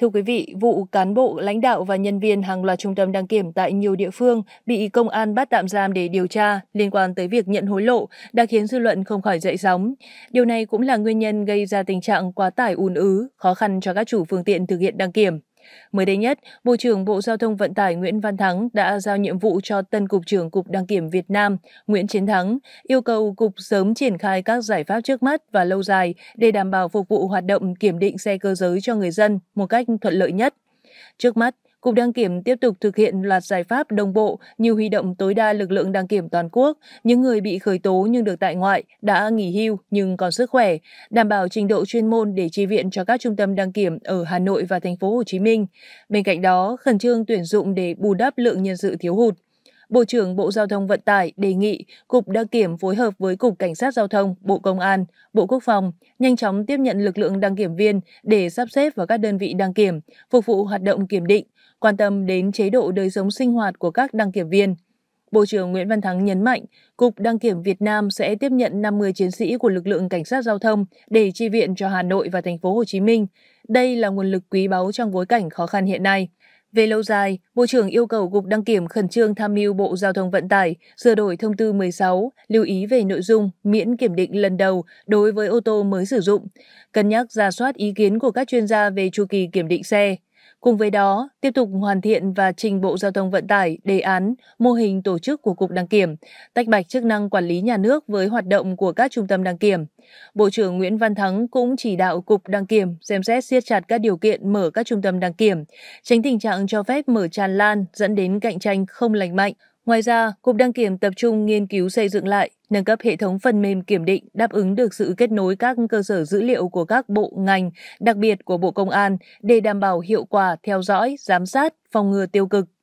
Thưa quý vị, vụ cán bộ, lãnh đạo và nhân viên hàng loạt trung tâm đăng kiểm tại nhiều địa phương bị công an bắt tạm giam để điều tra liên quan tới việc nhận hối lộ đã khiến dư luận không khỏi dậy sóng. Điều này cũng là nguyên nhân gây ra tình trạng quá tải ùn ứ, khó khăn cho các chủ phương tiện thực hiện đăng kiểm. Mới đây nhất, Bộ trưởng Bộ Giao thông Vận tải Nguyễn Văn Thắng đã giao nhiệm vụ cho tân Cục trưởng Cục Đăng kiểm Việt Nam Nguyễn Chiến Thắng, yêu cầu Cục sớm triển khai các giải pháp trước mắt và lâu dài để đảm bảo phục vụ hoạt động kiểm định xe cơ giới cho người dân một cách thuận lợi nhất. Trước mắt, Cục đăng kiểm tiếp tục thực hiện loạt giải pháp đồng bộ như huy động tối đa lực lượng đăng kiểm toàn quốc, những người bị khởi tố nhưng được tại ngoại, đã nghỉ hưu nhưng còn sức khỏe, đảm bảo trình độ chuyên môn để chi viện cho các trung tâm đăng kiểm ở Hà Nội và thành phố Hồ Chí Minh. Bên cạnh đó, khẩn trương tuyển dụng để bù đắp lượng nhân sự thiếu hụt. Bộ trưởng Bộ Giao thông Vận tải đề nghị Cục Đăng kiểm phối hợp với Cục Cảnh sát Giao thông, Bộ Công an, Bộ Quốc phòng nhanh chóng tiếp nhận lực lượng đăng kiểm viên để sắp xếp vào các đơn vị đăng kiểm, phục vụ hoạt động kiểm định, quan tâm đến chế độ đời sống sinh hoạt của các đăng kiểm viên. Bộ trưởng Nguyễn Văn Thắng nhấn mạnh, Cục Đăng kiểm Việt Nam sẽ tiếp nhận 50 chiến sĩ của lực lượng cảnh sát giao thông để chi viện cho Hà Nội và thành phố Hồ Chí Minh. Đây là nguồn lực quý báu trong bối cảnh khó khăn hiện nay. Về lâu dài, Bộ trưởng yêu cầu Cục Đăng kiểm khẩn trương tham mưu Bộ Giao thông Vận tải sửa đổi thông tư 16, lưu ý về nội dung miễn kiểm định lần đầu đối với ô tô mới sử dụng, cân nhắc ra soát ý kiến của các chuyên gia về chu kỳ kiểm định xe. Cùng với đó, tiếp tục hoàn thiện và trình Bộ Giao thông Vận tải đề án mô hình tổ chức của Cục Đăng Kiểm, tách bạch chức năng quản lý nhà nước với hoạt động của các trung tâm đăng kiểm. Bộ trưởng Nguyễn Văn Thắng cũng chỉ đạo Cục Đăng Kiểm xem xét siết chặt các điều kiện mở các trung tâm đăng kiểm, tránh tình trạng cho phép mở tràn lan dẫn đến cạnh tranh không lành mạnh, Ngoài ra, Cục Đăng kiểm tập trung nghiên cứu xây dựng lại, nâng cấp hệ thống phần mềm kiểm định đáp ứng được sự kết nối các cơ sở dữ liệu của các bộ ngành, đặc biệt của Bộ Công an để đảm bảo hiệu quả theo dõi, giám sát, phòng ngừa tiêu cực.